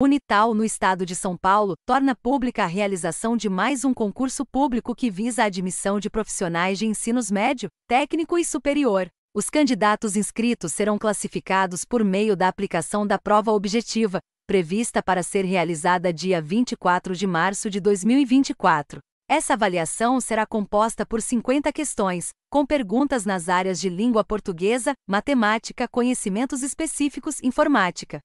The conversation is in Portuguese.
Unital, no estado de São Paulo, torna pública a realização de mais um concurso público que visa a admissão de profissionais de ensinos médio, técnico e superior. Os candidatos inscritos serão classificados por meio da aplicação da prova objetiva, prevista para ser realizada dia 24 de março de 2024. Essa avaliação será composta por 50 questões, com perguntas nas áreas de língua portuguesa, matemática, conhecimentos específicos, informática,